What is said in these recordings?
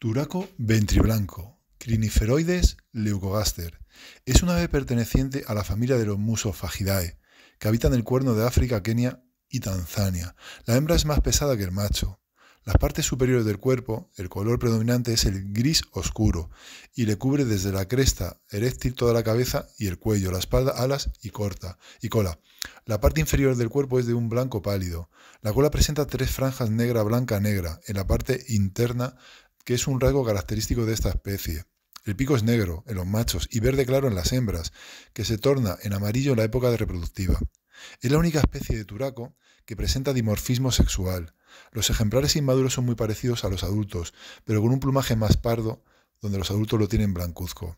Turaco ventriblanco, Criniferoides leucogaster. Es una ave perteneciente a la familia de los musofagidae, que habitan el cuerno de África, Kenia y Tanzania. La hembra es más pesada que el macho. Las partes superiores del cuerpo, el color predominante es el gris oscuro y le cubre desde la cresta eréctil toda la cabeza y el cuello, la espalda, alas y corta y cola. La parte inferior del cuerpo es de un blanco pálido. La cola presenta tres franjas negra, blanca, negra en la parte interna que es un rasgo característico de esta especie. El pico es negro en los machos y verde claro en las hembras, que se torna en amarillo en la época de reproductiva. Es la única especie de turaco que presenta dimorfismo sexual. Los ejemplares inmaduros son muy parecidos a los adultos, pero con un plumaje más pardo, donde los adultos lo tienen blancuzco.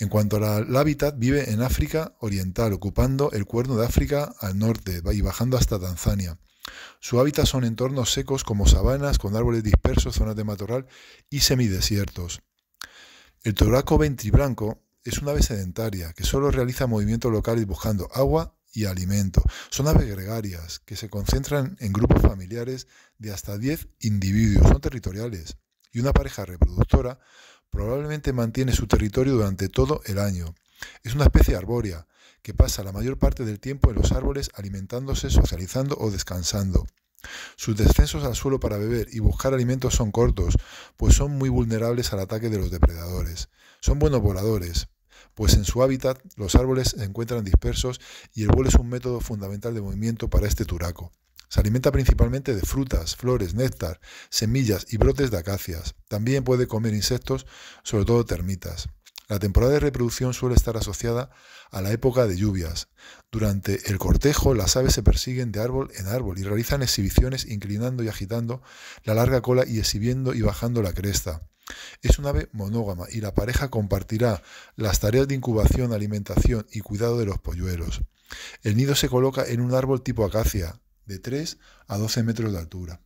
En cuanto al hábitat, vive en África Oriental, ocupando el cuerno de África al norte y bajando hasta Tanzania. Su hábitat son entornos secos como sabanas, con árboles dispersos, zonas de matorral y semidesiertos. El toraco ventriblanco es una ave sedentaria que solo realiza movimientos locales buscando agua y alimento. Son aves gregarias que se concentran en grupos familiares de hasta 10 individuos. Son territoriales y una pareja reproductora probablemente mantiene su territorio durante todo el año. Es una especie arbórea que pasa la mayor parte del tiempo en los árboles alimentándose, socializando o descansando. Sus descensos al suelo para beber y buscar alimentos son cortos, pues son muy vulnerables al ataque de los depredadores. Son buenos voladores, pues en su hábitat los árboles se encuentran dispersos y el vuelo es un método fundamental de movimiento para este turaco. Se alimenta principalmente de frutas, flores, néctar, semillas y brotes de acacias. También puede comer insectos, sobre todo termitas. La temporada de reproducción suele estar asociada a la época de lluvias. Durante el cortejo, las aves se persiguen de árbol en árbol y realizan exhibiciones inclinando y agitando la larga cola y exhibiendo y bajando la cresta. Es un ave monógama y la pareja compartirá las tareas de incubación, alimentación y cuidado de los polluelos. El nido se coloca en un árbol tipo acacia, de 3 a 12 metros de altura.